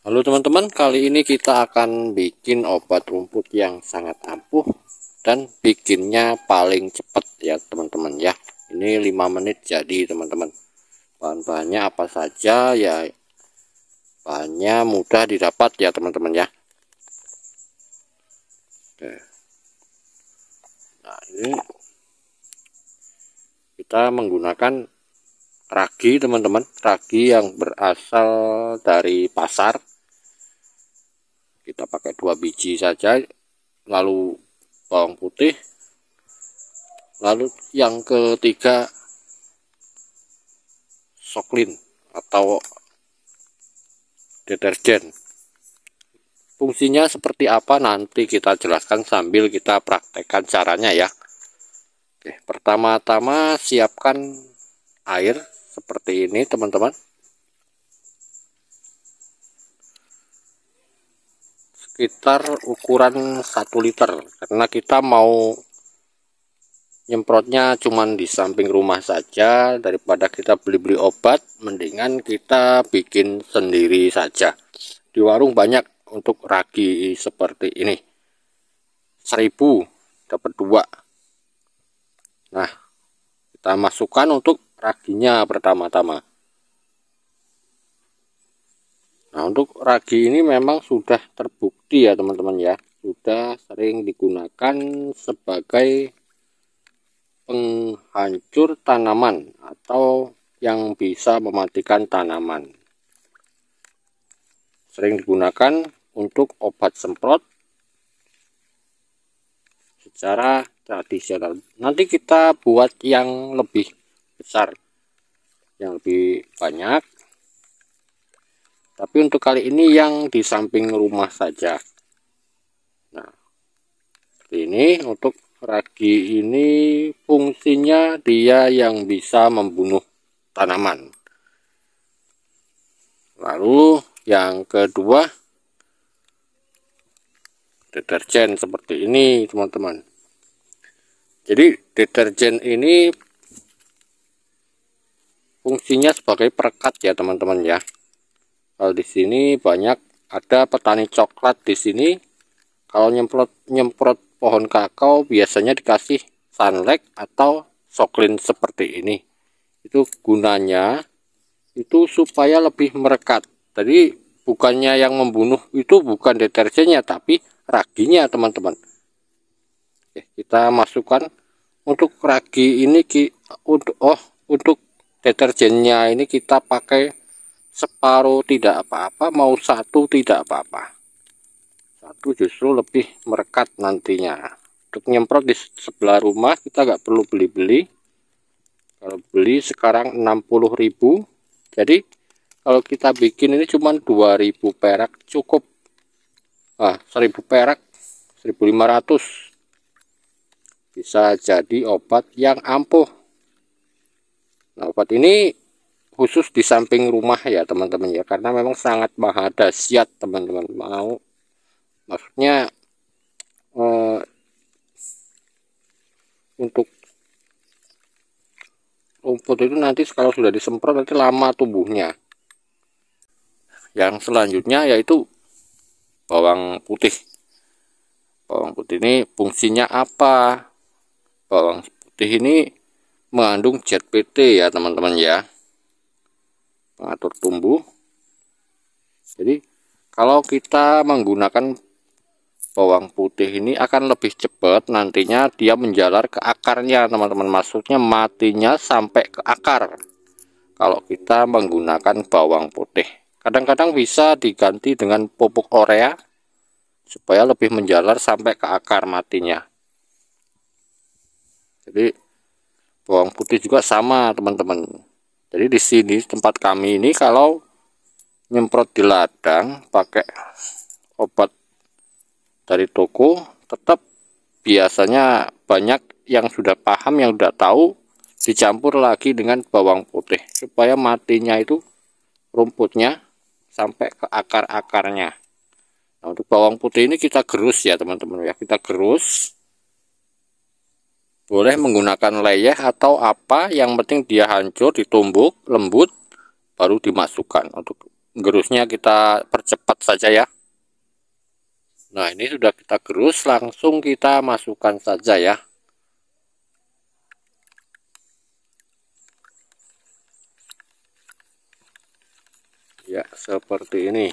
Halo teman-teman, kali ini kita akan bikin obat rumput yang sangat ampuh dan bikinnya paling cepat ya teman-teman ya. Ini 5 menit jadi teman-teman. Bahan-bahannya apa saja ya bahannya mudah didapat ya teman-teman ya. Oke. Nah, ini kita menggunakan ragi teman-teman, ragi yang berasal dari pasar kita pakai dua biji saja lalu bawang putih lalu yang ketiga soklin atau deterjen fungsinya seperti apa nanti kita jelaskan sambil kita praktekkan caranya ya Oke, pertama-tama siapkan air seperti ini teman-teman sekitar ukuran 1 liter karena kita mau nyemprotnya cuman di samping rumah saja daripada kita beli-beli obat mendingan kita bikin sendiri saja di warung banyak untuk ragi seperti ini seribu dapat dua nah kita masukkan untuk raginya pertama-tama Nah, untuk ragi ini memang sudah terbukti ya, teman-teman ya. Sudah sering digunakan sebagai penghancur tanaman atau yang bisa mematikan tanaman. Sering digunakan untuk obat semprot secara tradisional. Nanti kita buat yang lebih besar, yang lebih banyak tapi untuk kali ini yang di samping rumah saja nah ini untuk ragi ini fungsinya dia yang bisa membunuh tanaman lalu yang kedua deterjen seperti ini teman-teman jadi deterjen ini fungsinya sebagai perekat ya teman-teman ya kalau di sini banyak ada petani coklat di sini kalau nyemprot nyemprot pohon kakao biasanya dikasih sunlight atau soklin seperti ini itu gunanya itu supaya lebih merekat jadi bukannya yang membunuh itu bukan deterjennya tapi raginya teman-teman Oke, kita masukkan untuk ragi ini untuk oh untuk deterjennya ini kita pakai separuh tidak apa-apa mau satu tidak apa-apa satu justru lebih merekat nantinya untuk nyemprot di sebelah rumah kita nggak perlu beli-beli kalau beli sekarang 60.000 jadi kalau kita bikin ini cuma 2000 perak cukup ah 1000 perak 1500 bisa jadi obat yang ampuh nah obat ini khusus di samping rumah ya teman-teman ya karena memang sangat mahal dahsyat teman-teman mau maksudnya eh, untuk rumput itu nanti kalau sudah disemprot nanti lama tumbuhnya yang selanjutnya yaitu bawang putih bawang putih ini fungsinya apa bawang putih ini mengandung ZPT ya teman-teman ya pengatur tumbuh jadi kalau kita menggunakan bawang putih ini akan lebih cepat nantinya dia menjalar ke akarnya teman-teman maksudnya matinya sampai ke akar kalau kita menggunakan bawang putih kadang-kadang bisa diganti dengan pupuk orea supaya lebih menjalar sampai ke akar matinya jadi bawang putih juga sama teman-teman jadi di sini tempat kami ini kalau nyemprot di ladang pakai obat dari toko tetap biasanya banyak yang sudah paham yang sudah tahu dicampur lagi dengan bawang putih supaya matinya itu rumputnya sampai ke akar-akarnya nah untuk bawang putih ini kita gerus ya teman-teman ya kita gerus boleh menggunakan leyeh atau apa yang penting dia hancur, ditumbuk, lembut, baru dimasukkan. Untuk gerusnya kita percepat saja ya. Nah ini sudah kita gerus, langsung kita masukkan saja ya. Ya seperti ini.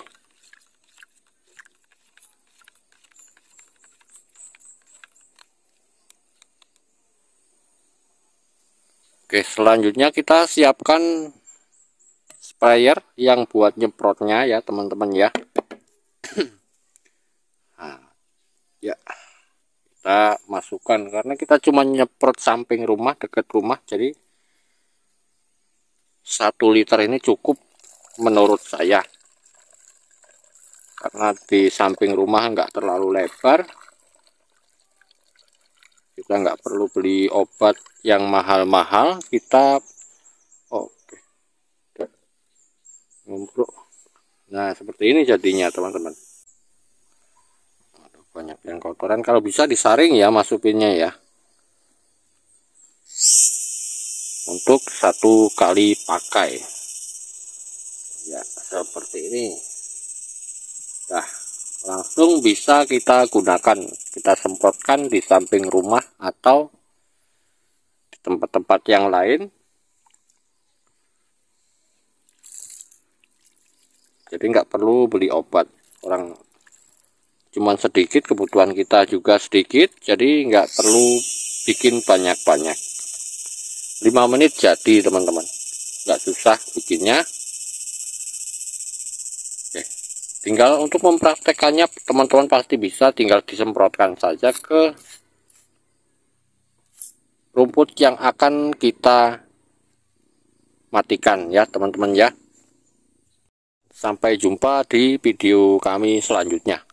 Oke, selanjutnya kita siapkan sprayer yang buat nyemprotnya ya, teman-teman ya. nah, ya. Kita masukkan karena kita cuma nyemprot samping rumah, dekat rumah, jadi satu liter ini cukup menurut saya. Karena di samping rumah nggak terlalu lebar, kita nggak perlu beli obat yang mahal-mahal kita oke ngumpul nah seperti ini jadinya teman-teman banyak yang kotoran kalau bisa disaring ya masukinnya ya untuk satu kali pakai ya seperti ini dah langsung bisa kita gunakan kita semprotkan di samping rumah atau di tempat-tempat yang lain jadi nggak perlu beli obat orang cuman sedikit kebutuhan kita juga sedikit jadi nggak perlu bikin banyak-banyak 5 menit jadi teman-teman nggak susah bikinnya tinggal untuk mempraktekannya teman-teman pasti bisa tinggal disemprotkan saja ke rumput yang akan kita matikan ya teman-teman ya sampai jumpa di video kami selanjutnya